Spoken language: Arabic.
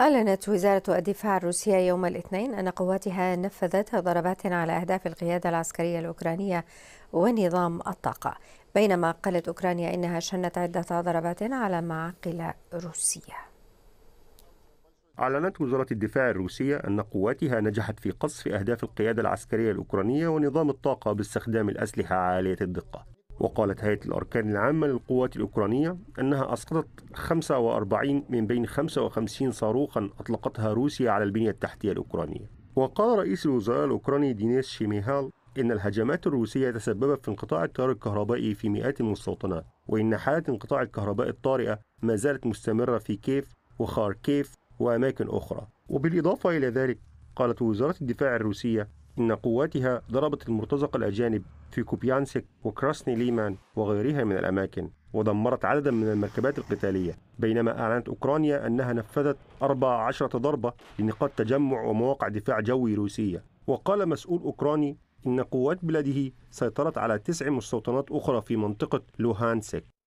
أعلنت وزارة الدفاع الروسية يوم الاثنين أن قواتها نفذت ضربات على أهداف القيادة العسكرية الأوكرانية ونظام الطاقة بينما قالت أوكرانيا إنها شنت عدة ضربات على معاقل روسية أعلنت وزارة الدفاع الروسية أن قواتها نجحت في قصف أهداف القيادة العسكرية الأوكرانية ونظام الطاقة باستخدام الأسلحة عالية الدقة وقالت هيئة الأركان العامة للقوات الأوكرانية أنها أسقطت 45 من بين 55 صاروخا أطلقتها روسيا على البنية التحتية الأوكرانية وقال رئيس الوزراء الأوكراني دينيس شيميهال إن الهجمات الروسية تسببت في انقطاع التيار الكهربائي في مئات المستوطنات وإن حالة انقطاع الكهرباء الطارئة ما زالت مستمرة في كيف وخاركيف وأماكن أخرى وبالإضافة إلى ذلك قالت وزارة الدفاع الروسية إن قواتها ضربت المرتزقة الأجانب في كوبيانسك وكراسني ليمان وغيرها من الأماكن ودمرت عددا من المركبات القتالية بينما أعلنت أوكرانيا أنها نفذت 14 ضربة لنقاط تجمع ومواقع دفاع جوي روسية وقال مسؤول أوكراني إن قوات بلاده سيطرت على تسع مستوطنات أخرى في منطقة لوهانسك